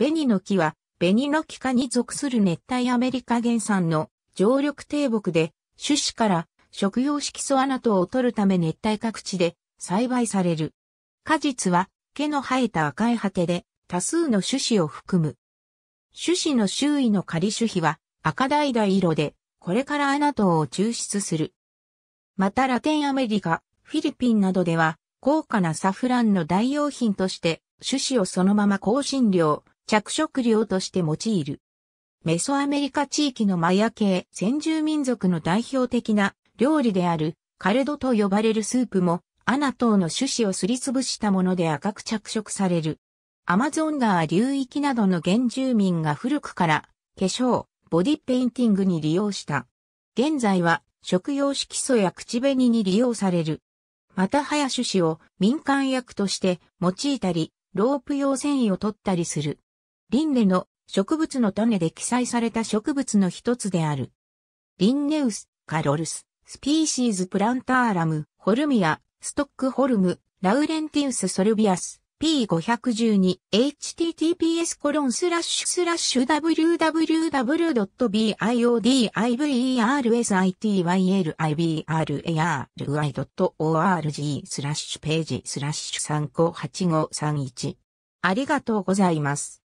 紅の木は、紅の木科に属する熱帯アメリカ原産の常緑低木で、種子から食用色素アナトを取るため熱帯各地で栽培される。果実は毛の生えた赤い果てで多数の種子を含む。種子の周囲の仮種皮は赤橙色で、これからアナトを抽出する。またラテンアメリカ、フィリピンなどでは高価なサフランの代用品として種子をそのまま香辛料、着色料として用いる。メソアメリカ地域のマヤ系先住民族の代表的な料理であるカルドと呼ばれるスープもアナトの種子をすりつぶしたもので赤く着色される。アマゾン川流域などの原住民が古くから化粧、ボディペインティングに利用した。現在は食用色素や口紅に利用される。またはや種子を民間薬として用いたり、ロープ用繊維を取ったりする。リンネの植物の種で記載された植物の一つである。リンネウス、カロルス、スピーシーズプランターラム、ホルミア、ストックホルム、ラウレンティウスソルビアス、P512、https コロンスラッシュスラッシュ w w w b i o d i v e r s i t y l i b r a i o r g スラッシュページスラッシュ参考8531ありがとうございます。